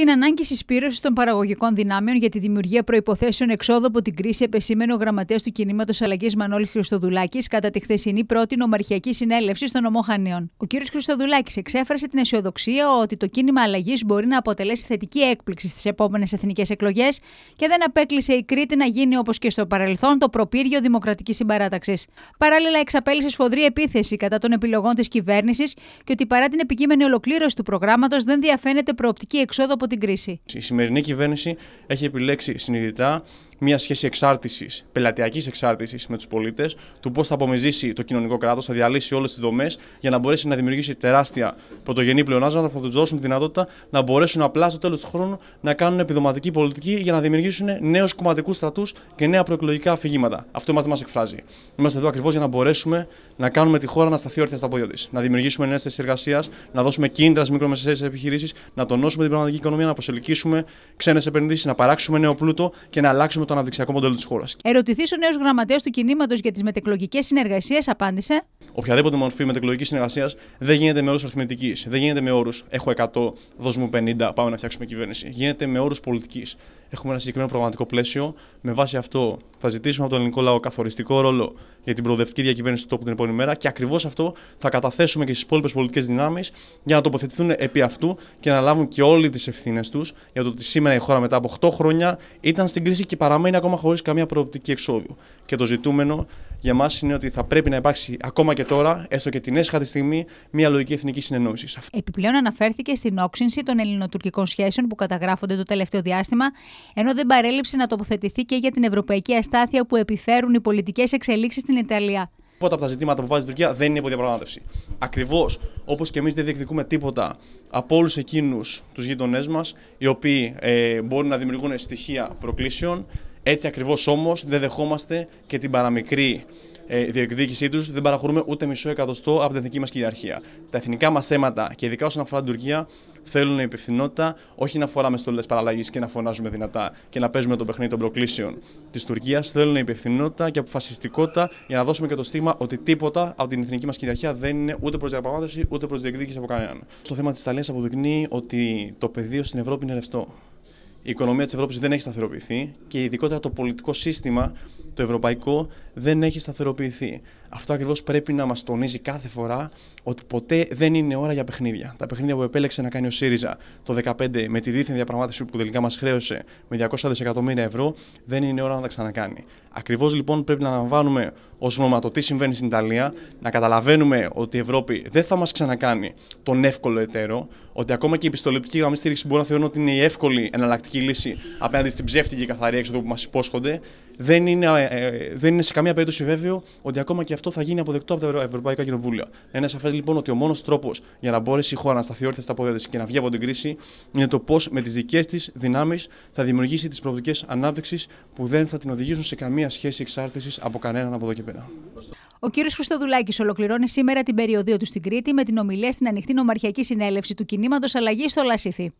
την ανάγκη συσπήρωσης των παραγωγικών δυνάμεων για τη δημιουργία προποθέσεων εξόδου από την κρίση, επεσήμενε ο γραμματέας του κινήματος αλλαγής Μανώλης Χριστοδουλάκης κατά τη χθεσινή πρώτη νομαρχιακή συνέλευση στο Ομόχανιών. Ο κ. Χριστοδουλάκης εξέφρασε την αισιοδοξία ότι το κίνημα αλλαγής μπορεί να αποτελέσει θετική έκπληξη στις επόμενες εθνικές εκλογές και δεν απέκλεισε η Κρήτη να γίνει όπως και στο παρελθόν το προπύργιο δημοκρατικής συμπαράταξης. Παράλληλα, εξαπέλυσε σφοδρή επίθεση κατά των επιλογών της κυβέρνησης και ότι παρά την επικείμενη ολοκλήρωση του προγράμματος δεν διαφαίνεται προοπτική εξόδου από την κρίση. Η σημερινή κυβέρνηση έχει επιλέξει συνειδητά μια σχέση εξάρτησης, πελατειακής εξάρτησης με τους πολίτες, του πώς θα απομυζήσει το κοινωνικό κράτος, θα διαλύσει όλες τις δομές για να μπορέσει να δημιουργήσει τεράστια πρωτογενή πλεονάσματα που θα τους δώσουν τη δυνατότητα να μπορέσουν απλά στο τέλος του χρόνου να κάνουν επιδοματική πολιτική για να δημιουργήσουν νέους κομματικούς στρατούς και νέα προεκλογικά αφηγήματα. Αυτό μας μας εκφράζει. Είμαστε εδώ ακριβώς για να μπορέσουμε να κάνουμε τη χώρα να σταθεί όρθια στα πόδια της, να δημιουργήσουμε νέες θέσεις εργασίας, να δώσουμε κίνητρα στις μικρομεσαίες επιχειρήσεις, να τονώσουμε την πραγματική οικονομία, να προσελκύσουμε ξένες επενδύσεις, να παράξουμε νέο πλούτο και να αλλάξουμε το αναδειξιακό μοντέλο της χώρας. Ερωτηθείς ο νέος γραμματέας του κινήματος για τις μετεκλογικές συνεργασίες, απάντησε. Οποιαδήποτε μορφή μετεκλογικής συνεργασίας δεν γίνεται με όρους αριθμητικής. Δεν γίνεται με όρους έχω 100, δώσ' μου 50, πάμε να φτιάξουμε κυβέρνηση. Γίνεται με όρους πολιτικής. Έχουμε ένα συγκεκριμένο προγραμματικό πλαίσιο. Με βάση αυτό θα ζητήσουμε από τον ελληνικό λαό καθοριστικό ρόλο για την προοδευτική διακυβέρνηση του τόπου την επόμενη μέρα και ακριβώς αυτό θα καταθέσουμε και στις υπόλοιπες πολιτικές δυνάμεις για να τοποθετηθούν επί αυτού και να λάβουν και όλοι τις ευθύνες τους για το ότι σήμερα η χώρα μετά από 8 χρόνια ήταν στην κρίση και παραμένει άμα είναι ακόμα χωρίς καμία προοπτική εξόδου. Και το ζητούμενο για μας είναι ότι θα πρέπει να υπάρξει ακόμα και τώρα, έστω και την έσχατη στιγμή, μια λογική εθνικής συνεννόησης. Επιπλέον, αναφέρθηκε στην όξυνση των ελληνοτουρκικών σχέσεων που καταγράφονται το τελευταίο διάστημα, ενώ δεν παρέλειψε να τοποθετηθεί και για την ευρωπαϊκή αστάθεια που επιφέρουν οι πολιτικές εξελίξεις στην Ιταλία. Τίποτα από τα ζητήματα που βάζει η Τουρκία δεν είναι υποδιαπραγμάτευση. Ακριβώς όπως και εμείς δεν διεκδικούμε τίποτα από όλους εκείνους τους γείτονές μας, οι οποίοι ε, μπορούν να δημιουργούν στοιχεία προκλήσεων, έτσι ακριβώς όμως δεν δεχόμαστε και την παραμικρή ε, διεκδίκησή τους, δεν παραχωρούμε ούτε μισό εκατοστό από την εθνική μας κυριαρχία. Τα εθνικά μας θέματα και ειδικά όσον αφορά την Τουρκία θέλουν υπευθυνότητα, όχι να φοράμε στολές παραλλαγής και να φωνάζουμε δυνατά και να παίζουμε το παιχνίδι των προκλήσεων της Τουρκίας. Θέλουν υπευθυνότητα και αποφασιστικότητα για να δώσουμε και το στίγμα ότι τίποτα από την εθνική μας κυριαρχία δεν είναι ούτε προς διαπραγμάτευση ούτε προς διεκδίκηση από κανέναν. Στο θέμα της Ιταλίας αποδεικνύει ότι το πεδίο στην Ευρώπη είναι ρευστό η οικονομία της Ευρώπης δεν έχει σταθεροποιηθεί και ειδικότερα το πολιτικό σύστημα, το ευρωπαϊκό, δεν έχει σταθεροποιηθεί. Αυτό ακριβώς πρέπει να μας τονίζει κάθε φορά ότι ποτέ δεν είναι ώρα για παιχνίδια. Τα παιχνίδια που επέλεξε να κάνει ο ΣΥΡΙΖΑ το 2015 με τη δίθεν διαπραγμάτευση που τελικά μας χρέωσε με 200 δισεκατομμύρια ευρώ, δεν είναι ώρα να τα ξανακάνει. Ακριβώς λοιπόν πρέπει να λαμβάνουμε ως γνώμα το τι συμβαίνει στην Ιταλία, να καταλαβαίνουμε ότι η Ευρώπη δεν θα μας ξανακάνει τον εύκολο εταίρο, ότι ακόμα και η επιστολεπτική γραμμή στήριξης μπορεί να θεωρούν ότι είναι η εύκολη εναλλακτική λύση απέναντι στην ψεύτικη καθαρή έξοδο που μας υπόσχονται. Δεν είναι, ε, ε, δεν είναι σε καμία περίπτωση βέβαιο ότι ακόμα και αυτό θα γίνει αποδεκτό από τα Ευρωπαϊκά Κοινοβούλια. Είναι σαφές λοιπόν ότι ο μόνος τρόπος για να μπορέσει η χώρα να σταθεί όρθια στα πόδια της και να βγει από την κρίση είναι το πώς με τις δικές της δυνάμεις θα δημιουργήσει τις προοπτικές ανάπτυξης που δεν θα την οδηγήσουν σε καμία σχέση εξάρτησης από κανέναν από εδώ και πέρα. Ο κύριος Χρυστοδουλάκη ολοκληρώνει σήμερα την περιοδία του στην Κρήτη με την ομιλία στην ανοιχτή νομαρχιακή συνέλευση του κινήματος Αλλαγής στο Λασίθι.